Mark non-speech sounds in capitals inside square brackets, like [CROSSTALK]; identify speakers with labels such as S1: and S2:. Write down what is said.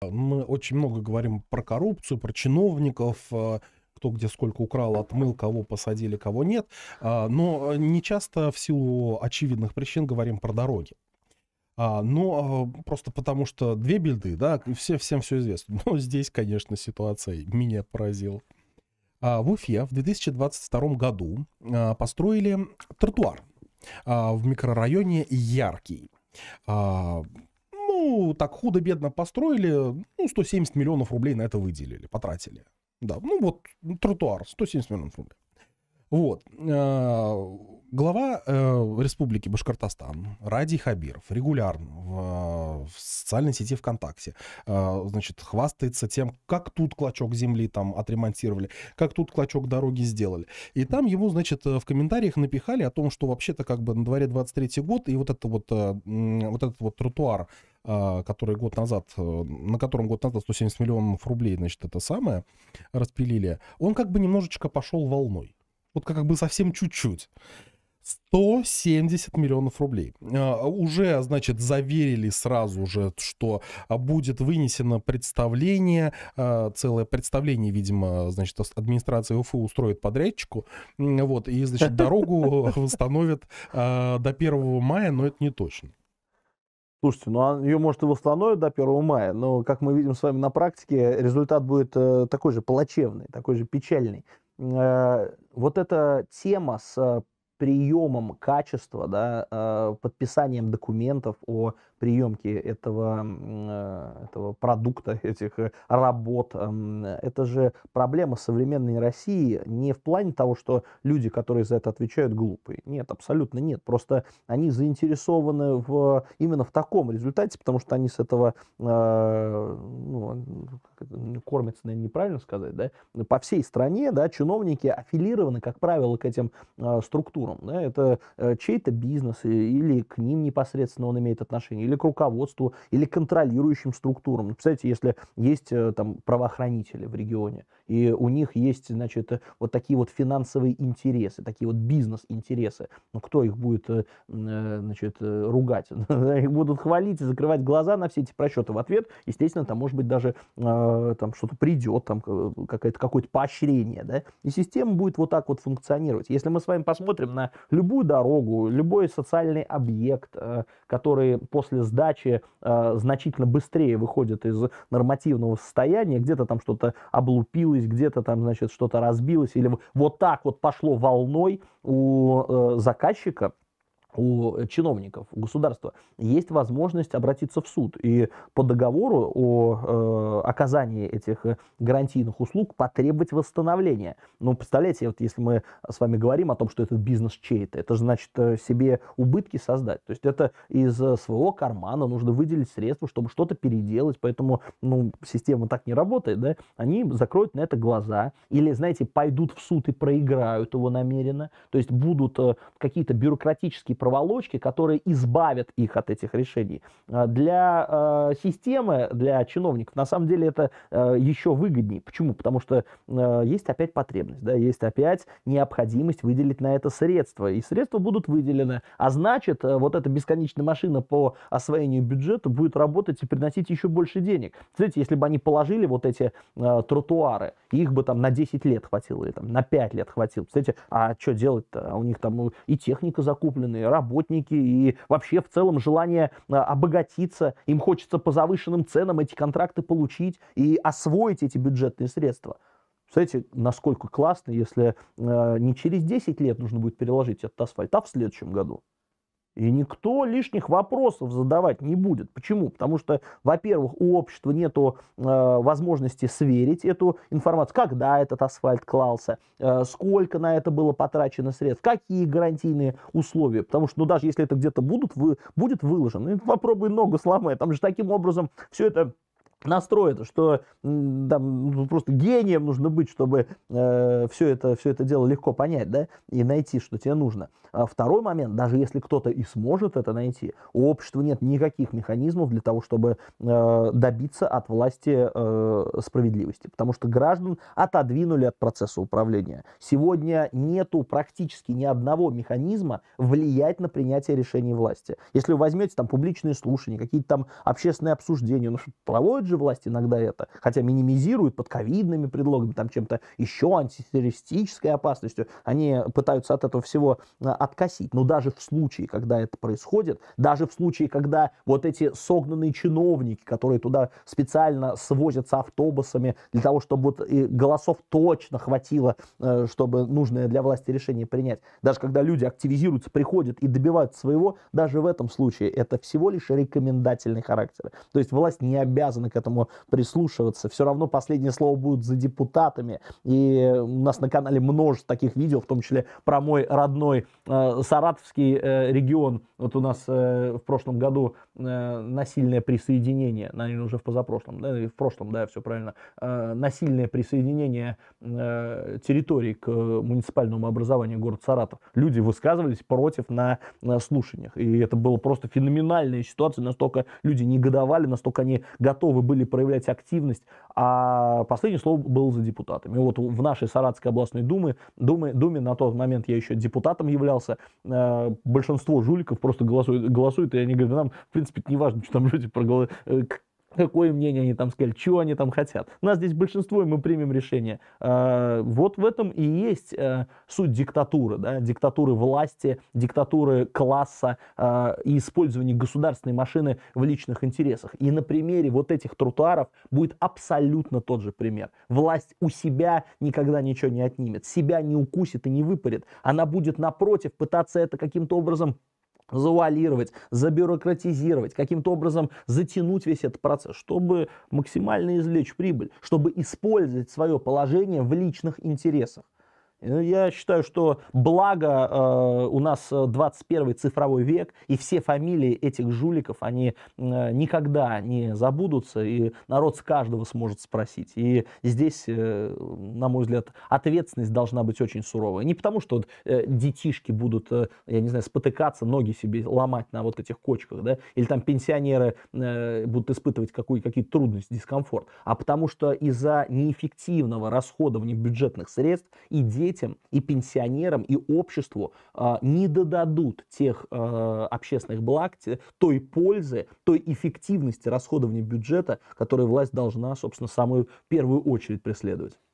S1: А, ну, мы очень много говорим про коррупцию, про чиновников, а, кто где сколько украл, отмыл, кого посадили, кого нет. А, но не часто в силу очевидных причин говорим про дороги. но просто потому что две бильды, да, все, всем все известно. [LAUGHS] Но здесь, конечно, ситуация меня поразила. в Уфе в 2022 году построили тротуар в микрорайоне Яркий. Ну, так худо-бедно построили, ну, 170 миллионов рублей на это выделили, потратили. Да, ну вот тротуар, 170 миллионов рублей. Вот. Э, глава э, Республики Башкортостан Ради Хабиров регулярно в, э, социальной сети ВКонтакте значит, хвастается тем, как тут клочок земли там отремонтировали, как тут клочок дороги сделали. И там ему, значит, в комментариях напихали о том, что вообще-то как бы на дворе 23 год, и вот, это вот, вот этот вот тротуар а, который год назад, э, на котором год назад 170 миллионов рублей, значит, это самое, распилили, он как бы немножечко пошел волной. Вот как бы совсем чуть-чуть. 170 миллионов рублей. А, уже, значит, заверили сразу же, что будет вынесено представление, а, целое представление, видимо, значит, администрация УФУ устроит подрядчику, вот, и, значит, дорогу восстановят до 1 мая, но это не точно.
S2: Слушайте, ну а ее, может, и восстановят до 1 мая, но, как мы видим с вами на практике, результат будет э, такой же плачевный, такой же печальный. Э, вот эта тема с э, приемом качества, да, а, подписанием документов о приемке этого, а, этого продукта, [LAUGHS] этих э, работ. Это же проблема современной России не в плане того, что люди, которые за это отвечают, глупые. Нет, абсолютно нет. Просто они заинтересованы в, именно в таком результате, потому что они с этого а, ну, ну, ну, кормятся, наверное, неправильно сказать, да, по всей стране, да, чиновники аффилированы, как правило, к этим структурам структурам. Да, это э, чей-то бизнес, э, или к ним непосредственно он имеет отношение, или к руководству, или к контролирующим структурам. Ну, представляете, если есть э, там правоохранители в регионе, и у них есть, значит, э, вот такие вот финансовые интересы, такие вот бизнес-интересы. Ну, кто их будет, э, э, значит, ругать? [LAUGHS] их будут хвалить и закрывать глаза на все эти просчеты в ответ. Естественно, там, может быть, даже там что-то придет, там какое-то какое то поощрение, да? И система будет вот так вот функционировать. Если мы с вами посмотрим на любую дорогу, любой социальный объект, который после сдачи значительно быстрее выходит из нормативного состояния, где-то там что-то облупилось, случилось, где-то там, значит, что-то разбилось, или вот так вот пошло волной у э, заказчика, у э, чиновников, у государства есть возможность обратиться в суд. И по договору о э, оказании этих э, гарантийных услуг потребовать восстановления. Ну, представляете, вот если мы с вами говорим о том, что этот бизнес чей-то, это же значит э, себе убытки создать. То есть это из своего кармана нужно выделить средства, чтобы что-то переделать. Поэтому ну, система так не работает. Да? Они закроют на это глаза. Или, знаете, пойдут в суд и проиграют его намеренно. То есть будут э, какие-то бюрократические проволочки, которые избавят их от этих решений. А, для а, системы, для чиновников, на самом деле это а, еще выгоднее. Почему? Потому что есть опять потребность, да, есть опять необходимость выделить на это средства. И средства будут выделены. А значит, вот эта бесконечная машина по освоению бюджета будет работать и приносить еще больше денег. Смотрите, если бы они положили вот эти тротуары, их бы там на 10 лет хватило, или там на 5 лет хватило. Представляете, а что делать-то? А у них там ну, и техника закуплена, и работники, и вообще в целом желание а, обогатиться. Им хочется по завышенным ценам эти контракты получить и освоить эти бюджетные средства. Представляете, насколько классно, если э, не через 10 лет нужно будет переложить этот асфальт, а в следующем году. И никто лишних вопросов задавать не будет. Почему? Потому что, во-первых, у общества нет э, возможности сверить эту информацию, когда этот асфальт клался, э, сколько на это было потрачено средств, какие гарантийные условия. Потому что, ну, даже если это где-то будут, вы, будет выложено, И попробуй ногу сломай. Там же таким образом все это настроено, что там, ну, просто гением нужно быть, чтобы э, все, это, все это дело легко понять, да, и найти, что тебе нужно. А второй момент, даже если кто-то и сможет это найти, у общества нет никаких механизмов для того, чтобы э, добиться от власти э, справедливости, потому что граждан отодвинули от процесса управления. Сегодня нету практически ни одного механизма влиять на принятие решений власти. Если вы возьмете там публичные слушания, какие-то там общественные обсуждения, ну, проводят же же власть иногда это, хотя минимизируют под ковидными предлогами, там чем-то еще антитеррористической опасностью, они пытаются от этого всего а, откосить. Но даже в случае, когда это происходит, даже в случае, когда вот эти согнанные чиновники, которые туда специально свозятся автобусами для того, чтобы вот голосов точно хватило, э, чтобы нужное для власти решение принять, даже когда люди активизируются, приходят и добиваются своего, даже в этом случае это всего лишь рекомендательный характер. То есть власть не обязана к этому этому прислушиваться. Все равно последнее слово будет за депутатами. И у нас на канале множество таких видео, в том числе про мой родной э, Саратовский э, регион. Вот у нас э, в прошлом году э, насильное присоединение, наверное, ну, уже в позапрошлом, да, в прошлом, да, все правильно, э, насильное присоединение э, территории к э, муниципальному образованию города Саратов. Люди высказывались против на, на слушаниях. И это было просто феноменальная ситуация, настолько люди негодовали, настолько они готовы были проявлять активность, а последнее слово было за депутатами. Вот в нашей Саратской областной думе, думе, думе на тот момент я еще депутатом являлся, э, большинство жуликов просто голосует, голосует и они говорят, нам, в принципе, не важно, что там люди проголосуют, э, какое мнение они там сказали, чего они там хотят. У нас здесь большинство, и мы примем решение. А, вот в этом и есть э, суть диктатуры, да, диктатуры власти, диктатуры класса а, и использования государственной машины в личных интересах. И на примере вот этих тротуаров будет абсолютно тот же пример. Власть у себя никогда ничего не отнимет, себя не укусит и не выпарит. Она будет напротив пытаться это каким-то образом завуалировать, забюрократизировать, каким-то образом затянуть весь этот процесс, чтобы максимально извлечь прибыль, чтобы использовать свое положение в личных интересах. Э, я считаю, что благо э, у нас 21 э, цифровой век, и все фамилии этих жуликов, они э, никогда не забудутся, и народ с каждого сможет спросить. И здесь, э, на мой взгляд, ответственность должна быть очень суровая. Не потому, что э, детишки будут, э, я не знаю, спотыкаться, ноги себе ломать на вот этих кочках, да, или там пенсионеры э, будут испытывать какую, какие-то трудности, дискомфорт, а потому что из-за неэффективного расходования бюджетных средств идея детям, и пенсионерам, и обществу а, не додадут тех а, общественных благ, той пользы, той эффективности расходования бюджета, которую власть должна, собственно, самую первую очередь преследовать.